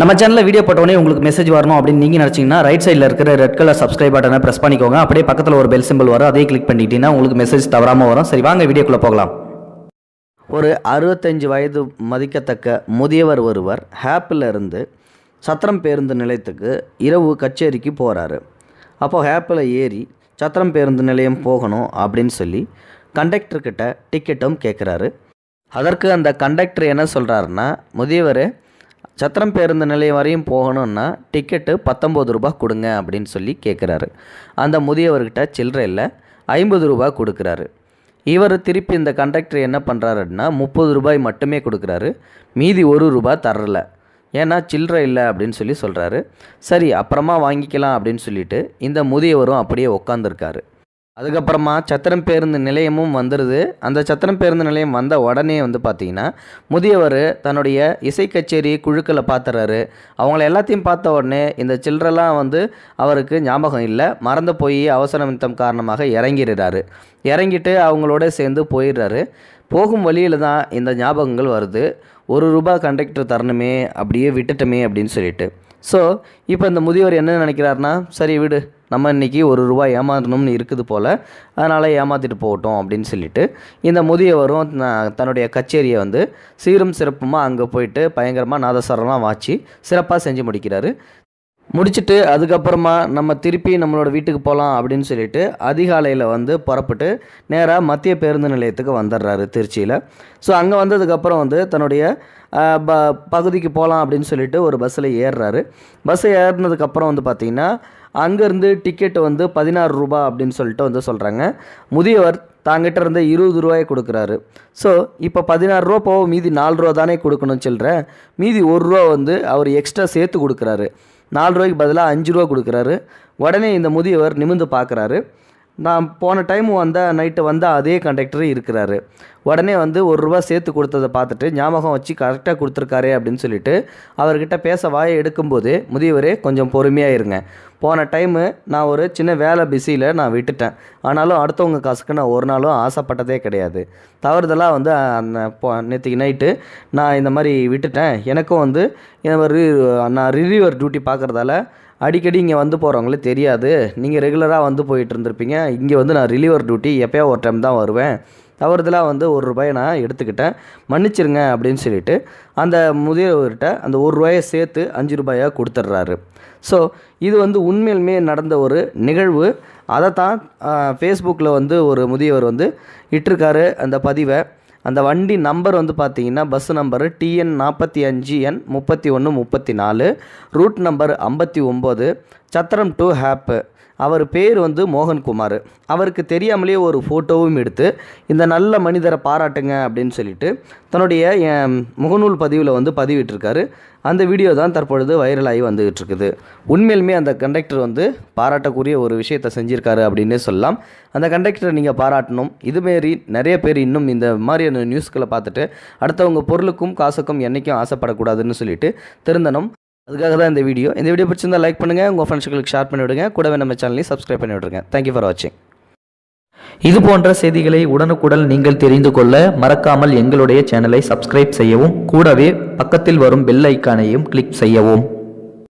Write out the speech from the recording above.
நம்ம சேனலில் வீடியோ போட்டோடனே உங்களுக்கு மெசேஜ் வரணும் அப்படின்னு நீங்கள் நினச்சிங்கன்னா ரைட் சைடில் இருக்கிற ரெட் கலர் சப்ஸ்கிரைப் பட்டனை ப்ரெஸ் பண்ணிக்கோங்க அப்படியே பக்கத்தில் ஒரு பெல் சிம்பிள் வரும் அதே கிளிக் பண்ணிட்டீங்கன்னா உங்களுக்கு மெசேஜ் தவறாமல் வரும் சரி வாங்க வீடியோக்குள்ளே போகலாம் ஒரு அறுபத்தஞ்சு வயது மதிக்கத்தக்க முதியவர் ஒருவர் ஹேப்பிலிருந்து சத்திரம் பேருந்து நிலையத்துக்கு இரவு கச்சேரிக்கு போகிறாரு அப்போது ஹேப்பில் ஏறி சத்திரம் பேருந்து நிலையம் போகணும் அப்படின்னு சொல்லி கண்டக்டர்கிட்ட டிக்கெட்டும் கேட்குறாரு அதற்கு அந்த கண்டக்டர் என்ன சொல்கிறாருன்னா முதியவர் சத்திரம் பேருந்து நிலையம் வரையும் போகணுன்னா டிக்கெட்டு பத்தொம்பது ரூபா கொடுங்க அப்படின்னு சொல்லி கேட்குறாரு அந்த முதியவர்கிட்ட சில்லற இல்லை ஐம்பது ரூபா கொடுக்குறாரு இவர் திருப்பி இந்த கண்டக்டர் என்ன பண்ணுறாருன்னா முப்பது ரூபாய் மட்டுமே கொடுக்குறாரு மீதி ஒரு ரூபாய் தரல ஏன்னா சில்லறை இல்லை அப்படின்னு சொல்லி சொல்கிறாரு சரி அப்புறமா வாங்கிக்கலாம் அப்படின்னு சொல்லிட்டு இந்த முதியவரும் அப்படியே உட்காந்துருக்காரு அதுக்கப்புறமா சத்திரம் பேருந்து நிலையமும் வந்துடுது அந்த சத்திரம் பேருந்து நிலையம் வந்த உடனே வந்து பார்த்திங்கன்னா முதியவர் தன்னுடைய இசை கச்சேரி குழுக்களை பார்த்துறாரு அவங்கள எல்லாத்தையும் பார்த்த உடனே இந்த சில்லறெல்லாம் வந்து அவருக்கு ஞாபகம் இல்லை மறந்து போய் அவசர நிமித்தம் காரணமாக இறங்கிடுறாரு இறங்கிட்டு அவங்களோட சேர்ந்து போயிடுறாரு போகும் வழியில் தான் இந்த ஞாபகங்கள் வருது ஒரு ரூபா கண்டக்டர் தரணுமே அப்படியே விட்டுட்டுமே அப்படின்னு சொல்லிட்டு ஸோ இப்போ இந்த முதியவர் என்ன நினைக்கிறாருன்னா சரி விடு நம்ம இன்றைக்கி ஒரு ரூபாய் ஏமாற்றணும்னு இருக்குது போல் அதனால் ஏமாற்றிட்டு போகட்டும் அப்படின்னு சொல்லிட்டு இந்த முதியவரும் தன்னுடைய கச்சேரியை வந்து சீரும் சிறப்புமாக அங்கே போயிட்டு பயங்கரமாக நாதஸ்வரம்லாம் வாச்சு சிறப்பாக செஞ்சு முடிக்கிறாரு முடிச்சுட்டு அதுக்கப்புறமா நம்ம திருப்பி நம்மளோட வீட்டுக்கு போகலாம் அப்படின்னு சொல்லிட்டு அதிகாலையில் வந்து புறப்பட்டு நேராக மத்திய பேருந்து நிலையத்துக்கு வந்துடுறாரு திருச்சியில் ஸோ அங்கே வந்ததுக்கப்புறம் வந்து தன்னுடைய ப பகுதிக்கு போகலாம் அப்படின்னு சொல்லிட்டு ஒரு பஸ்ஸில் ஏறுறாரு பஸ்ஸை ஏறினதுக்கப்புறம் வந்து பார்த்திங்கன்னா அங்கேருந்து டிக்கெட்டு வந்து பதினாறு ரூபா அப்படின்னு சொல்லிட்டு வந்து சொல்கிறாங்க முதியவர் தாங்கிட்ட இருந்த இருபது ரூபாயை கொடுக்குறாரு ஸோ இப்போ பதினாறு ரூபா போக மீதி நாலு ரூபா தானே கொடுக்கணும்னு சொல்கிறேன் மீதி ஒரு ரூபா வந்து அவர் எக்ஸ்ட்ரா சேர்த்து கொடுக்குறாரு நாலு ரூபாய்க்கு பதிலாக அஞ்சு ரூபா கொடுக்குறாரு உடனே இந்த முதியவர் நிமிந்து பார்க்குறாரு நான் போன டைம் வந்த நைட்டு வந்து அதே கண்டக்டர் இருக்கிறாரு உடனே வந்து ஒரு ரூபா சேர்த்து கொடுத்ததை பார்த்துட்டு ஞாபகம் வச்சு கரெக்டாக கொடுத்துருக்காரு அப்படின்னு சொல்லிட்டு அவர்கிட்ட பேச வாயை எடுக்கும்போது முதியவரே கொஞ்சம் பொறுமையாக இருங்க போன டைமு நான் ஒரு சின்ன வேலை பிஸியில் நான் விட்டுட்டேன் ஆனாலும் அடுத்தவங்க காசுக்கு நான் ஒரு நாளும் ஆசைப்பட்டதே கிடையாது தவறுதலாக வந்து அந்த போ நேற்றுக்கு நைட்டு நான் இந்த மாதிரி விட்டுட்டேன் எனக்கும் வந்து நான் ரிவியூவர் டியூட்டி பார்க்குறதால அடிக்கடி இங்கே வந்து போகிறவங்களே தெரியாது நீங்கள் ரெகுலராக வந்து போயிட்டு இருந்திருப்பீங்க இங்கே வந்து நான் ரிலீவர் டியூட்டி எப்போயோ ஒரு டைம் தான் வருவேன் தவறுதலாக வந்து ஒரு ரூபாயை நான் எடுத்துக்கிட்டேன் மன்னிச்சிருங்க அப்படின்னு சொல்லிட்டு அந்த முதியவர்கிட்ட அந்த ஒரு ரூபாயை சேர்த்து அஞ்சு ரூபாயாக கொடுத்துட்றாரு ஸோ இது வந்து உண்மையிலுமே நடந்த ஒரு நிகழ்வு அதை தான் ஃபேஸ்புக்கில் வந்து ஒரு முதியவர் வந்து இட்டிருக்காரு அந்த பதிவை அந்த வண்டி நம்பர் வந்து பார்த்தீங்கன்னா பஸ் நம்பரு டிஎன் நாற்பத்தி அஞ்சு என் முப்பத்தி ஒன்று முப்பத்தி நாலு ரூட் நம்பர் ஐம்பத்தி ஒம்பது சத்திரம் டு ஹாப்பு அவர் பேர் வந்து மோகன்குமார் அவருக்கு தெரியாமலே ஒரு ஃபோட்டோவும் எடுத்து இந்த நல்ல மனிதரை பாராட்டுங்க அப்படின்னு சொல்லிட்டு தன்னுடைய முகநூல் பதிவில் வந்து பதிவிட்டிருக்காரு அந்த வீடியோ தான் தற்பொழுது வைரலாகி வந்துகிட்டு இருக்குது உண்மையிலுமே அந்த கண்டக்டர் வந்து பாராட்டக்கூடிய ஒரு விஷயத்தை செஞ்சுருக்காரு அப்படின்னே சொல்லலாம் அந்த கண்டக்டரை நீங்கள் பாராட்டணும் இதுமாரி நிறைய பேர் இன்னும் இந்த மாதிரியான நியூஸ்களை பார்த்துட்டு அடுத்தவங்க பொருளுக்கும் காசுக்கும் என்றைக்கும் ஆசைப்படக்கூடாதுன்னு சொல்லிட்டு திருந்தனும் அதுக்காக தான் இந்த வீடியோ இந்த வீடியோ பிடிச்சிருந்தா லைக் பண்ணுங்கள் உங்கள் ஃப்ரெண்ட்ஸ்களுக்கு ஷேர் பண்ணிவிடுங்க கூடவே நம்ம சேனலையும் சப்ஸ்கிரைப் விடுங்க தேங்க்யூ ஃபார் வாட்சிங் இது போன்ற செய்திகளை உடனுக்குடன் நீங்கள் தெரிந்து கொள்ள மறக்காமல் எங்களுடைய சேனலை சப்ஸ்கிரைப் செய்யவும் கூடவே பக்கத்தில் வரும் பெல் ஐக்கானையும் கிளிக் செய்யவும்